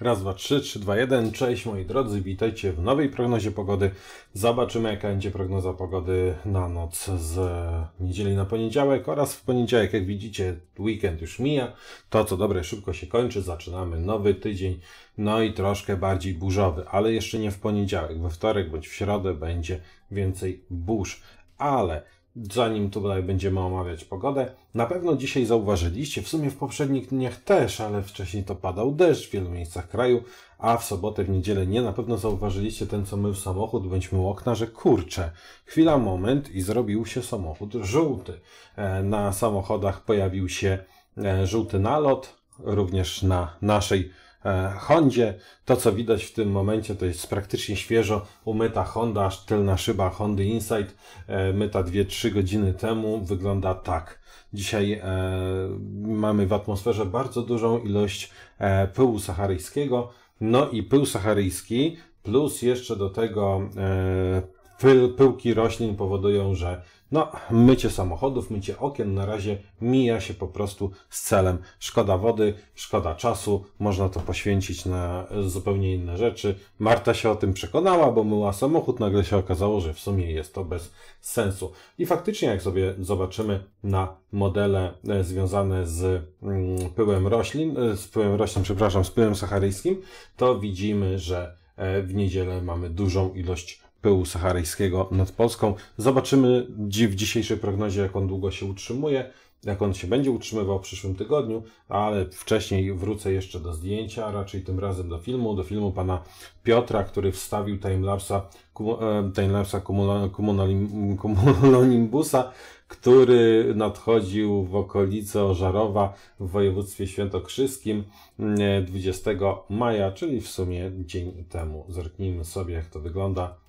Raz, dwa, trzy, trzy, dwa, jeden. Cześć moi drodzy, witajcie w nowej prognozie pogody. Zobaczymy jaka będzie prognoza pogody na noc z niedzieli na poniedziałek oraz w poniedziałek. Jak widzicie weekend już mija. To co dobre szybko się kończy. Zaczynamy nowy tydzień, no i troszkę bardziej burzowy, ale jeszcze nie w poniedziałek. We wtorek bądź w środę będzie więcej burz. Ale zanim tutaj będziemy omawiać pogodę. Na pewno dzisiaj zauważyliście, w sumie w poprzednich dniach też, ale wcześniej to padał deszcz w wielu miejscach kraju, a w sobotę, w niedzielę nie. Na pewno zauważyliście ten, co mył samochód, bądź mył okna, że kurczę, chwila, moment i zrobił się samochód żółty. E, na samochodach pojawił się e, żółty nalot, również na naszej E, Hondzie. To, co widać w tym momencie, to jest praktycznie świeżo umyta Honda, Aż tylna szyba Hondy Insight, e, myta 2-3 godziny temu. Wygląda tak. Dzisiaj e, mamy w atmosferze bardzo dużą ilość e, pyłu saharyjskiego. No i pył saharyjski, plus jeszcze do tego e, pyłki roślin powodują, że no, mycie samochodów, mycie okien na razie mija się po prostu z celem. Szkoda wody, szkoda czasu, można to poświęcić na zupełnie inne rzeczy. Marta się o tym przekonała, bo myła samochód, nagle się okazało, że w sumie jest to bez sensu. I faktycznie, jak sobie zobaczymy na modele e, związane z mm, pyłem roślin, e, z pyłem roślin, przepraszam, z pyłem saharyjskim, to widzimy, że e, w niedzielę mamy dużą ilość pyłu saharyjskiego nad Polską. Zobaczymy w dzisiejszej prognozie, jak on długo się utrzymuje, jak on się będzie utrzymywał w przyszłym tygodniu, ale wcześniej wrócę jeszcze do zdjęcia, raczej tym razem do filmu, do filmu pana Piotra, który wstawił timelapsa e, timelapsa Cumulonimbusa, który nadchodził w okolice Ożarowa w województwie świętokrzyskim 20 mm, e, maja, czyli w sumie dzień temu. Zerknijmy sobie, jak to wygląda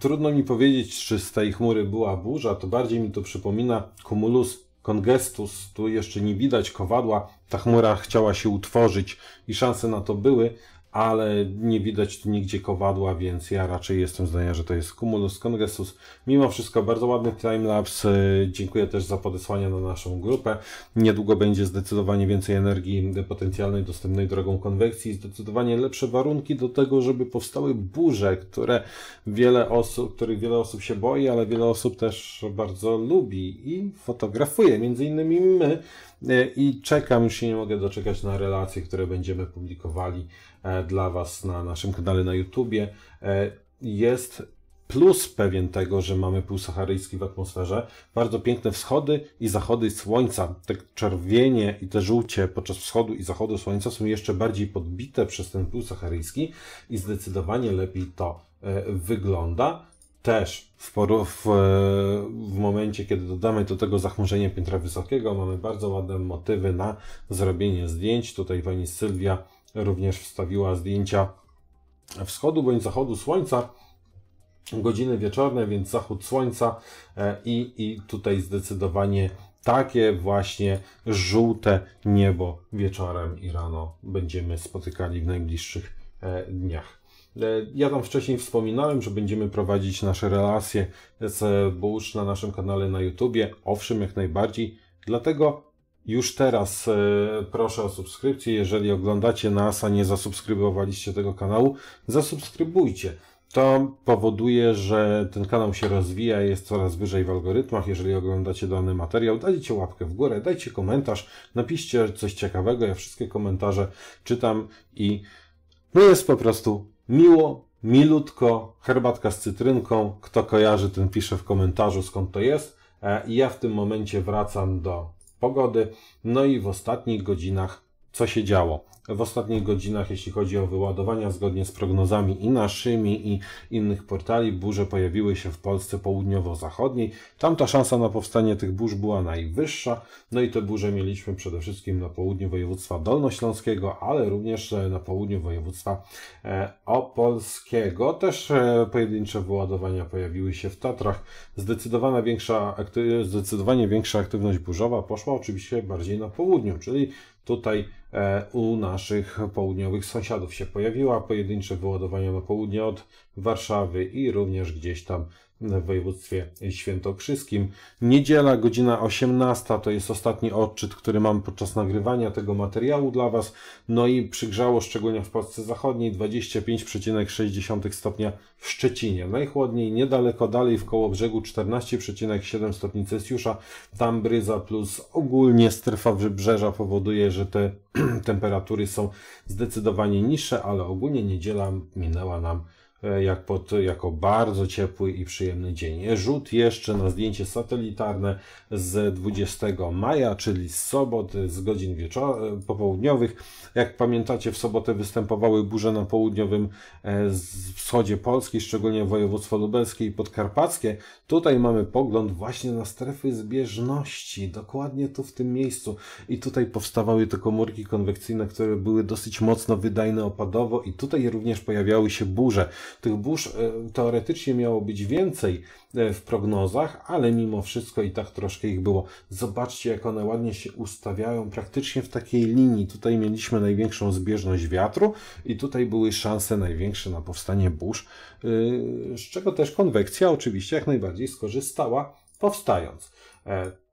Trudno mi powiedzieć, czy z tej chmury była burza, to bardziej mi to przypomina cumulus congestus. Tu jeszcze nie widać kowadła, ta chmura chciała się utworzyć i szanse na to były, ale nie widać tu nigdzie kowadła, więc ja raczej jestem zdania, że to jest Cumulus Congressus. Mimo wszystko bardzo ładny timelapse. Dziękuję też za podesłanie na naszą grupę. Niedługo będzie zdecydowanie więcej energii potencjalnej dostępnej drogą konwekcji. Zdecydowanie lepsze warunki do tego, żeby powstały burze, które wiele osób, których wiele osób się boi, ale wiele osób też bardzo lubi i fotografuje. Między innymi my E, i czekam, już się nie mogę doczekać na relacje, które będziemy publikowali e, dla Was na naszym kanale na YouTubie. E, jest plus pewien tego, że mamy półsaharyjski w atmosferze, bardzo piękne wschody i zachody słońca. Te czerwienie i te żółcie podczas wschodu i zachodu słońca są jeszcze bardziej podbite przez ten półsaharyjski i zdecydowanie lepiej to wygląda też w, w, e, w, momencie, kiedy dodamy do tego zachmurzenie piętra wysokiego, mamy bardzo ładne motywy na zrobienie zdjęć. Tutaj pani Sylwia również wstawiła zdjęcia wschodu bądź zachodu słońca, godziny wieczorne, więc zachód słońca e, i, i tutaj zdecydowanie takie właśnie żółte niebo wieczorem i rano będziemy spotykali w najbliższych e, dniach. E, ja tam wcześniej wspominałem, że będziemy prowadzić nasze relacje z burz na naszym kanale na YouTubie. Owszem, jak najbardziej. Dlatego już teraz e, proszę o subskrypcję. Jeżeli oglądacie nas, a nie zasubskrybowaliście tego kanału, zasubskrybujcie. To powoduje, że ten kanał się rozwija, jest coraz wyżej w algorytmach. Jeżeli oglądacie dany materiał, dajcie łapkę w górę, dajcie komentarz, napiszcie coś ciekawego. Ja wszystkie komentarze czytam i no jest po prostu Miło, milutko, herbatka z cytrynką. Kto kojarzy, ten pisze w komentarzu skąd to jest. E, I ja w tym momencie wracam do pogody. No i w ostatnich godzinach co się działo w ostatnich godzinach, jeśli chodzi o wyładowania, zgodnie z prognozami i naszymi, i innych portali, burze pojawiły się w Polsce południowo-zachodniej. Tam ta szansa na powstanie tych burz była najwyższa. No i te burze mieliśmy przede wszystkim na południu województwa dolnośląskiego, ale również e, na południu województwa e, opolskiego. Też e, pojedyncze wyładowania pojawiły się w Tatrach. Zdecydowana większa, zdecydowanie większa aktywność burzowa poszła oczywiście bardziej na południu, czyli tutaj E, u naszych południowych sąsiadów się pojawiła. Pojedyncze wyładowania na południe od Warszawy i również gdzieś tam w województwie świętokrzyskim. Niedziela, godzina 18, to jest ostatni odczyt, który mam podczas nagrywania tego materiału dla Was. No i przygrzało, szczególnie w Polsce Zachodniej, 25,6 stopnia w Szczecinie. Najchłodniej niedaleko dalej w koło brzegu 14,7 stopni Celsjusza. Tam bryza plus ogólnie strefa wybrzeża powoduje, że te temperatury są zdecydowanie niższe, ale ogólnie niedziela minęła nam E, jak pod, jako bardzo ciepły i przyjemny dzień. Rzut jeszcze na zdjęcie satelitarne z 20 maja, czyli z sobot, z godzin wieczor- e, popołudniowych. Jak pamiętacie, w sobotę występowały burze na południowym e, wschodzie Polski, szczególnie województwo lubelskie i podkarpackie. Tutaj mamy pogląd właśnie na strefy zbieżności, dokładnie tu w tym miejscu. I tutaj powstawały te komórki konwekcyjne, które były dosyć mocno wydajne opadowo i tutaj również pojawiały się burze. Tych burz e, teoretycznie miało być więcej e, w prognozach, ale mimo wszystko i tak troszkę ich było. Zobaczcie, jak one ładnie się ustawiają praktycznie w takiej linii. Tutaj mieliśmy największą zbieżność wiatru i tutaj były szanse największe na powstanie burz, e, z czego też konwekcja oczywiście jak najbardziej skorzystała, powstając.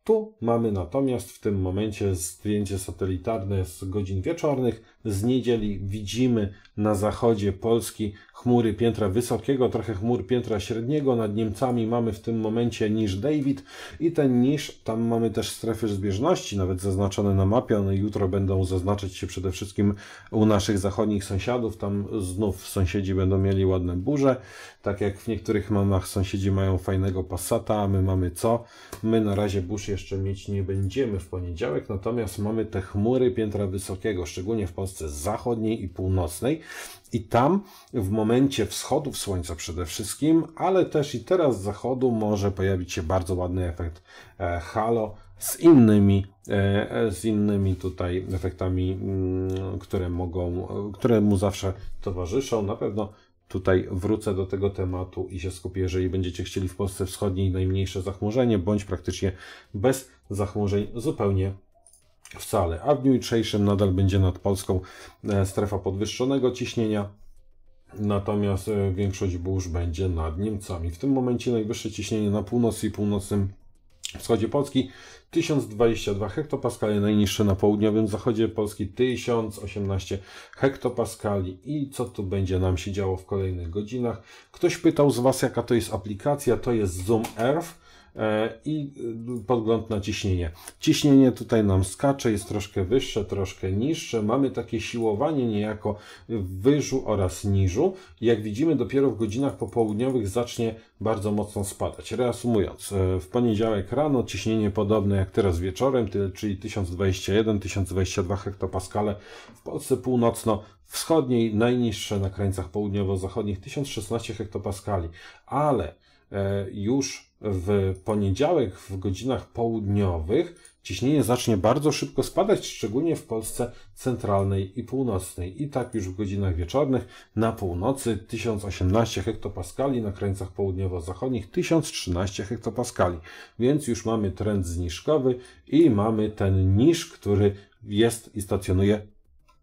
Tu mamy natomiast w tym momencie zdjęcie satelitarne z godzin wieczornych z niedzieli widzimy na zachodzie Polski chmury piętra wysokiego, trochę chmur piętra średniego. Nad Niemcami mamy w tym momencie niż David i ten niż, tam mamy też strefy zbieżności, nawet zaznaczone na mapie. One jutro będą zaznaczać się przede wszystkim u naszych zachodnich sąsiadów. Tam znów sąsiedzi będą mieli ładne burze. Tak jak w niektórych mamach sąsiedzi mają fajnego Passata. a my mamy co? My na razie burz jeszcze mieć nie będziemy w poniedziałek, natomiast mamy te chmury piętra wysokiego, szczególnie w Polsce Polsce zachodniej i północnej. I tam w momencie wschodów słońca przede wszystkim, ale też i teraz z zachodu może pojawić się bardzo ładny efekt e, halo z innymi, e, e, z innymi tutaj efektami, mm, które mogą, które mu zawsze towarzyszą. Na pewno tutaj wrócę do tego tematu i się skupię, jeżeli będziecie chcieli w Polsce Wschodniej najmniejsze zachmurzenie, bądź praktycznie bez zachmurzeń zupełnie wcale, a w dniu jutrzejszym nadal będzie nad Polską e, strefa podwyższonego ciśnienia, natomiast e, większość burz będzie nad Niemcami. W tym momencie najwyższe ciśnienie na północy i północnym wschodzie Polski 1022 hektopaskali, najniższe na południowym zachodzie Polski 1018 hektopaskali. I co tu będzie nam się działo w kolejnych godzinach? Ktoś pytał z Was, jaka to jest aplikacja? To jest Zoom Earth. E, i y, podgląd na ciśnienie. Ciśnienie tutaj nam skacze, jest troszkę wyższe, troszkę niższe. Mamy takie siłowanie niejako w wyżu oraz niżu. Jak widzimy, dopiero w godzinach popołudniowych zacznie bardzo mocno spadać. Reasumując, e, w poniedziałek rano ciśnienie podobne jak teraz wieczorem, czyli 1021-1022 hektopaskale. W Polsce północno wschodniej najniższe na krańcach południowo-zachodnich 1016 hektopaskali, ale E, już w poniedziałek w godzinach południowych ciśnienie zacznie bardzo szybko spadać, szczególnie w Polsce centralnej i północnej. I tak już w godzinach wieczornych na północy 1018 hektopaskali, na krańcach południowo-zachodnich 1013 hektopaskali. Więc już mamy trend zniżkowy i mamy ten niż, który jest i stacjonuje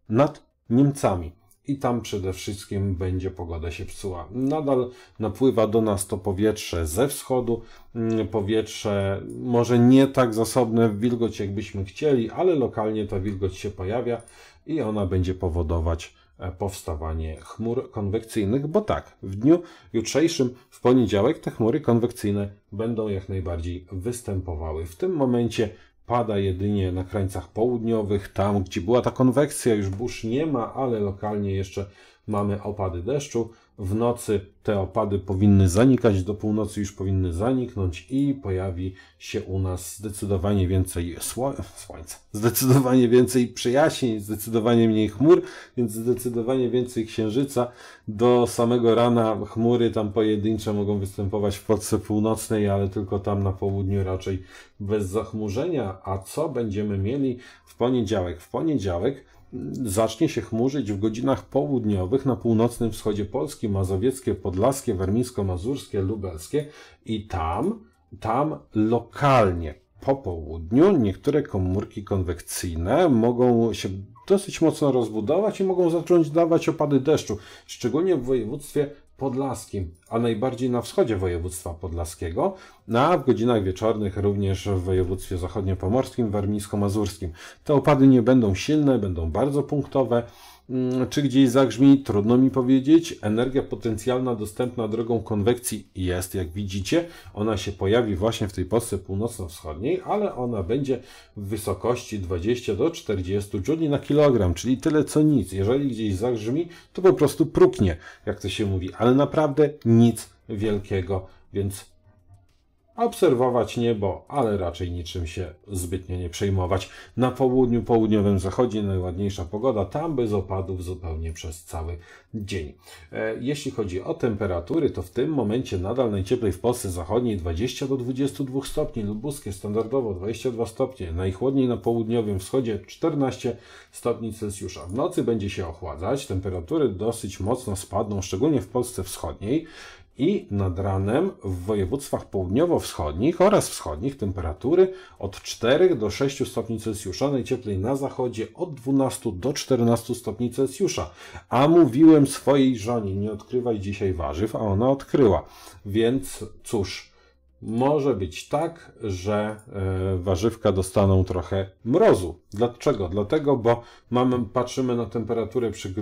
nad Niemcami i tam przede wszystkim będzie pogoda się psuła. Nadal napływa do nas to powietrze ze wschodu, mm, powietrze może nie tak zasobne w wilgoć, jakbyśmy chcieli, ale lokalnie ta wilgoć się pojawia i ona będzie powodować e, powstawanie chmur konwekcyjnych, bo tak, w dniu jutrzejszym, w poniedziałek, te chmury konwekcyjne będą jak najbardziej występowały. W tym momencie pada jedynie na krańcach południowych, tam gdzie była ta konwekcja, już burz nie ma, ale lokalnie jeszcze mamy opady deszczu. W nocy te opady powinny zanikać, do północy już powinny zaniknąć i pojawi się u nas zdecydowanie więcej sło słońca, zdecydowanie więcej przejaśnień, zdecydowanie mniej chmur, więc zdecydowanie więcej księżyca. Do samego rana chmury tam pojedyncze mogą występować w Polsce północnej, ale tylko tam na południu raczej bez zachmurzenia. A co będziemy mieli w poniedziałek? W poniedziałek zacznie się chmurzyć w godzinach południowych na północnym wschodzie Polski, mazowieckie, podlaskie, warmińsko-mazurskie, lubelskie i tam, tam lokalnie po południu niektóre komórki konwekcyjne mogą się dosyć mocno rozbudować i mogą zacząć dawać opady deszczu, szczególnie w województwie Podlaskim, a najbardziej na wschodzie województwa podlaskiego, no a w godzinach wieczornych również w województwie zachodniopomorskim, warmińsko-mazurskim. Te opady nie będą silne, będą bardzo punktowe, Mm, czy gdzieś zagrzmi, trudno mi powiedzieć. Energia potencjalna dostępna drogą konwekcji jest, jak widzicie. Ona się pojawi właśnie w tej Polsce północno-wschodniej, ale ona będzie w wysokości 20 do 40 jouli na kilogram, czyli tyle co nic. Jeżeli gdzieś zagrzmi, to po prostu pruknie, jak to się mówi, ale naprawdę nic wielkiego, więc obserwować niebo, ale raczej niczym się zbytnio nie przejmować. Na południu, południowym zachodzie najładniejsza pogoda, tam bez opadów zupełnie przez cały dzień. E, jeśli chodzi o temperatury, to w tym momencie nadal najcieplej w Polsce zachodniej 20 do 22 stopni, lubuskie standardowo 22 stopnie, najchłodniej na południowym wschodzie 14 stopni Celsjusza. W nocy będzie się ochładzać, temperatury dosyć mocno spadną, szczególnie w Polsce wschodniej i nad ranem w województwach południowo-wschodnich oraz wschodnich temperatury od 4 do 6 stopni Celsjusza, najcieplej na zachodzie od 12 do 14 stopni Celsjusza. A mówiłem swojej żonie, nie odkrywaj dzisiaj warzyw, a ona odkryła. Więc cóż, może być tak, że e, warzywka dostaną trochę mrozu. Dlaczego? Dlatego, bo mamy, patrzymy na temperaturę przy,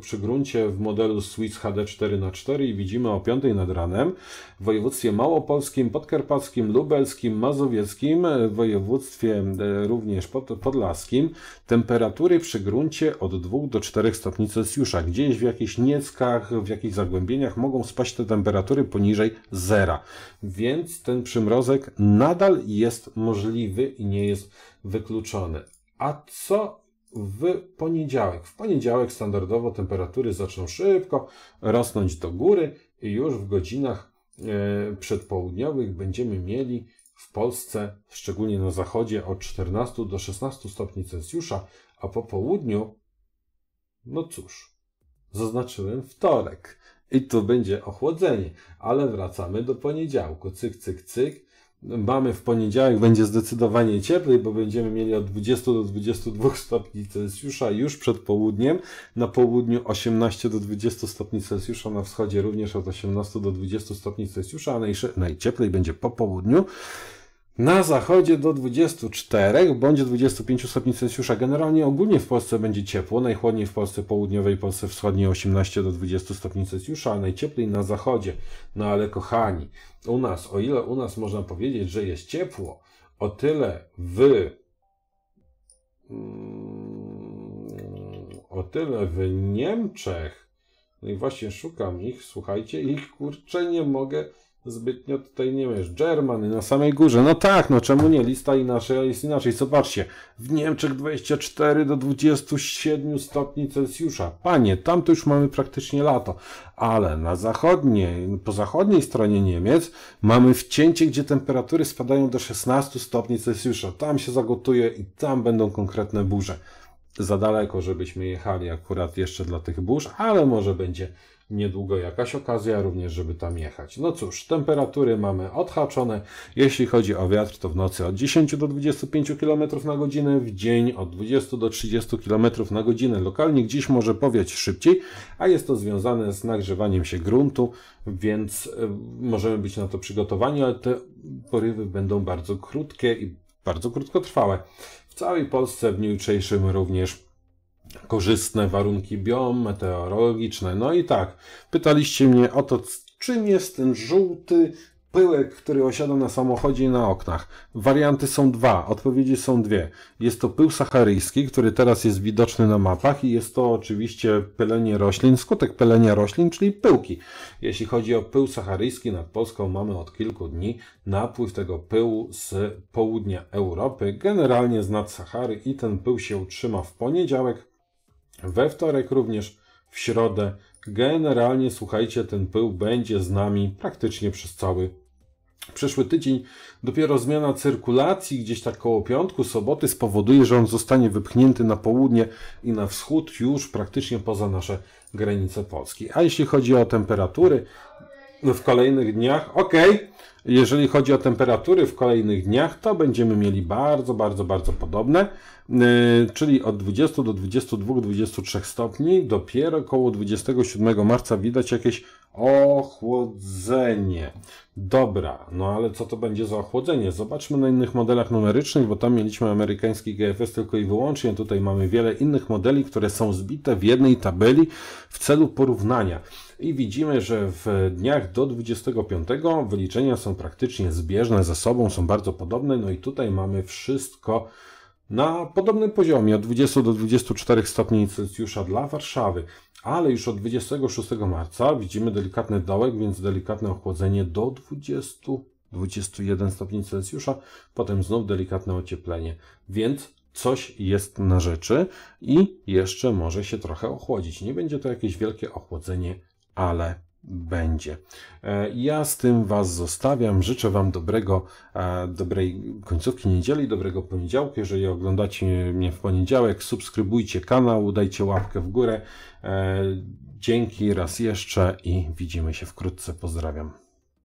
przy gruncie w modelu Swiss HD 4x4 i widzimy o 5 nad ranem w województwie małopolskim, podkarpackim, lubelskim, mazowieckim, e, w województwie e, również podlaskim temperatury przy gruncie od 2 do 4 stopni Celsjusza. Gdzieś w jakichś nieckach, w jakichś zagłębieniach mogą spaść te temperatury poniżej zera. Więc ten przymrozek nadal jest możliwy i nie jest wykluczony. A co w poniedziałek? W poniedziałek standardowo temperatury zaczną szybko rosnąć do góry i już w godzinach e, przedpołudniowych będziemy mieli w Polsce, szczególnie na zachodzie, od 14 do 16 stopni Celsjusza, a po południu, no cóż, zaznaczyłem wtorek. I tu będzie ochłodzenie, ale wracamy do poniedziałku. Cyk, cyk, cyk. Mamy w poniedziałek, będzie zdecydowanie cieplej, bo będziemy mieli od 20 do 22 stopni Celsjusza już przed południem. Na południu 18 do 20 stopni Celsjusza, na wschodzie również od 18 do 20 stopni Celsjusza, a najcieplej będzie po południu. Na zachodzie do 24 bądź 25 stopni Celsjusza. Generalnie ogólnie w Polsce będzie ciepło. Najchłodniej w Polsce południowej, Polsce wschodniej 18 do 20 stopni Celsjusza, a najcieplej na zachodzie. No ale kochani, u nas, o ile u nas można powiedzieć, że jest ciepło, o tyle wy mm, o tyle w Niemczech, no i właśnie szukam ich, słuchajcie, ich kurczę nie mogę zbytnio tutaj nie wiesz. Germany na samej górze. No tak, no czemu nie? Lista inaczej, a jest inaczej. Zobaczcie, w Niemczech 24 do 27 stopni Celsjusza. Panie, tam to już mamy praktycznie lato. Ale na zachodniej, po zachodniej stronie Niemiec mamy wcięcie, gdzie temperatury spadają do 16 stopni Celsjusza. Tam się zagotuje i tam będą konkretne burze. Za daleko, żebyśmy jechali akurat jeszcze dla tych burz, ale może będzie niedługo jakaś okazja również, żeby tam jechać. No cóż, temperatury mamy odhaczone. Jeśli chodzi o wiatr, to w nocy od 10 do 25 km na godzinę, w dzień od 20 do 30 km na godzinę. Lokalnie gdzieś może powiać szybciej, a jest to związane z nagrzewaniem się gruntu, więc e, możemy być na to przygotowani, ale te porywy będą bardzo krótkie i bardzo krótkotrwałe. W całej Polsce w dniu jutrzejszym również korzystne warunki biometeorologiczne. No i tak, pytaliście mnie o to, czym jest ten żółty pyłek, który osiada na samochodzie i na oknach. Warianty są dwa, odpowiedzi są dwie. Jest to pył sacharyjski, który teraz jest widoczny na mapach i jest to oczywiście pylenie roślin, skutek pylenia roślin, czyli pyłki. Jeśli chodzi o pył sacharyjski nad Polską, mamy od kilku dni napływ tego pyłu z południa Europy, generalnie z nad Sahary i ten pył się utrzyma w poniedziałek, we wtorek również w środę. Generalnie, słuchajcie, ten pył będzie z nami praktycznie przez cały przyszły tydzień. Dopiero zmiana cyrkulacji gdzieś tak koło piątku, soboty spowoduje, że on zostanie wypchnięty na południe i na wschód już praktycznie poza nasze granice Polski. A jeśli chodzi o temperatury, w kolejnych dniach. Ok, jeżeli chodzi o temperatury w kolejnych dniach, to będziemy mieli bardzo, bardzo, bardzo podobne, y, czyli od 20 do 22, 23 stopni. Dopiero około 27 marca widać jakieś Ochłodzenie. Dobra, no ale co to będzie za ochłodzenie? Zobaczmy na innych modelach numerycznych, bo tam mieliśmy amerykański GFS tylko i wyłącznie. Tutaj mamy wiele innych modeli, które są zbite w jednej tabeli w celu porównania. I widzimy, że w dniach do 25 wyliczenia są praktycznie zbieżne ze sobą, są bardzo podobne. No i tutaj mamy wszystko na podobnym poziomie od 20 do 24 stopni Celsjusza dla Warszawy ale już od 26 marca widzimy delikatny dołek, więc delikatne ochłodzenie do 20, 21 stopni Celsjusza, potem znów delikatne ocieplenie, więc coś jest na rzeczy i jeszcze może się trochę ochłodzić. Nie będzie to jakieś wielkie ochłodzenie, ale będzie. E, ja z tym Was zostawiam. Życzę Wam dobrego, e, dobrej końcówki niedzieli, dobrego poniedziałku. Jeżeli oglądacie mnie w poniedziałek, subskrybujcie kanał, dajcie łapkę w górę. E, dzięki raz jeszcze i widzimy się wkrótce. Pozdrawiam.